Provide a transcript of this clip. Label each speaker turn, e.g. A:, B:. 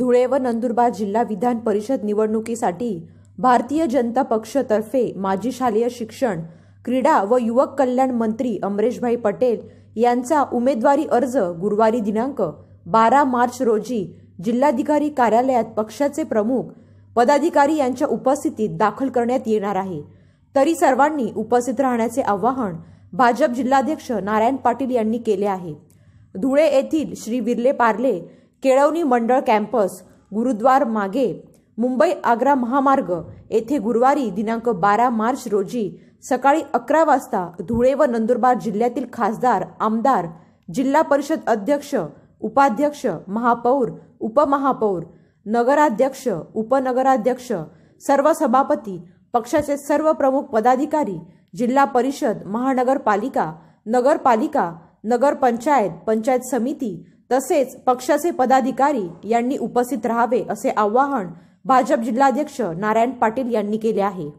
A: धुळे व नंदुरबार जिल्हा विधान परिषद निवडणुकीसाठी भारतीय जनता पक्षतर्फे माजी शालेय शिक्षण क्रीडा व युवक कल्याण मंत्री अमरेशभाई पटेल यांचा उमेदवारी अर्ज गुरुवारी दिनांक बारा मार्च रोजी जिल्हाधिकारी कार्यालयात पक्षाचे प्रमुख पदाधिकारी यांच्या उपस्थितीत दाखल करण्यात येणार आहे तरी सर्वांनी उपस्थित राहण्याचे आवाहन भाजप जिल्हाध्यक्ष नारायण पाटील यांनी केले आहे धुळे येथील श्री विरले पार्ले केळवणी मंडळ कॅम्पस गुरुद्वार मागे मुंबई आग्रा महामार्ग येथे गुरुवारी दिनांक बारा मार्च रोजी सकाळी अकरा वाजता धुळे व नंदुरबार जिल्ह्यातील खासदार आमदार जिल्हा परिषद अध्यक्ष उपाध्यक्ष महापौर उपमहापौर नगराध्यक्ष उपनगराध्यक्ष सर्व सभापती पक्षाचे सर्व प्रमुख पदाधिकारी जिल्हा परिषद महानगरपालिका नगरपालिका नगरपंचायत पंचायत समिती तसेच पक्षाचे पदाधिकारी यांनी उपस्थित राहावे असे आवाहन भाजप जिल्हाध्यक्ष नारायण पाटील यांनी केले आहे